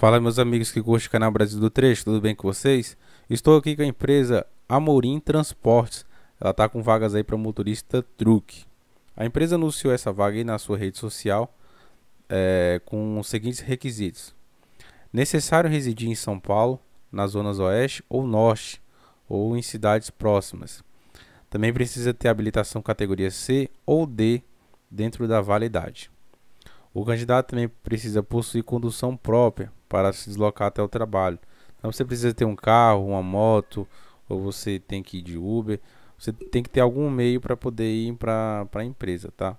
Fala meus amigos que gostam do canal Brasil do Trecho, tudo bem com vocês? Estou aqui com a empresa Amorim Transportes, ela está com vagas aí para motorista truque. A empresa anunciou essa vaga aí na sua rede social é, com os seguintes requisitos. Necessário residir em São Paulo, nas zonas oeste ou norte, ou em cidades próximas. Também precisa ter habilitação categoria C ou D dentro da validade. O candidato também precisa possuir condução própria, para se deslocar até o trabalho. Então você precisa ter um carro, uma moto, ou você tem que ir de Uber. Você tem que ter algum meio para poder ir para a empresa, tá?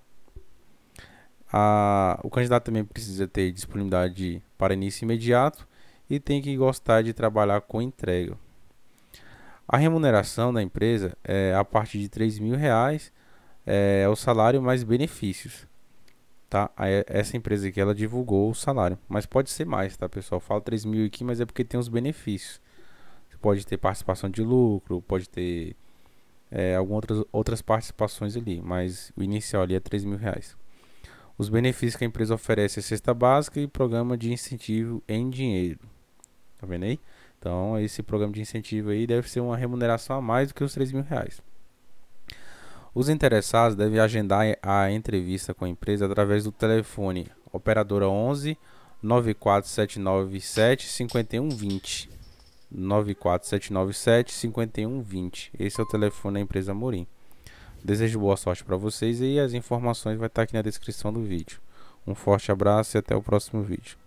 A, o candidato também precisa ter disponibilidade para início imediato e tem que gostar de trabalhar com entrega. A remuneração da empresa é a partir de R$ 3.000 é, é o salário mais benefícios tá? Essa empresa aqui, ela divulgou o salário, mas pode ser mais, tá, pessoal? Fala 3 mil aqui, mas é porque tem os benefícios. Você pode ter participação de lucro, pode ter é, algumas outras, outras participações ali, mas o inicial ali é 3 mil reais. Os benefícios que a empresa oferece é cesta básica e programa de incentivo em dinheiro. Tá vendo aí? Então, esse programa de incentivo aí deve ser uma remuneração a mais do que os 3 mil reais. Os interessados devem agendar a entrevista com a empresa através do telefone operadora 11 94797 5120. 94797 5120. Esse é o telefone da empresa Morim. Desejo boa sorte para vocês e as informações vai estar tá aqui na descrição do vídeo. Um forte abraço e até o próximo vídeo.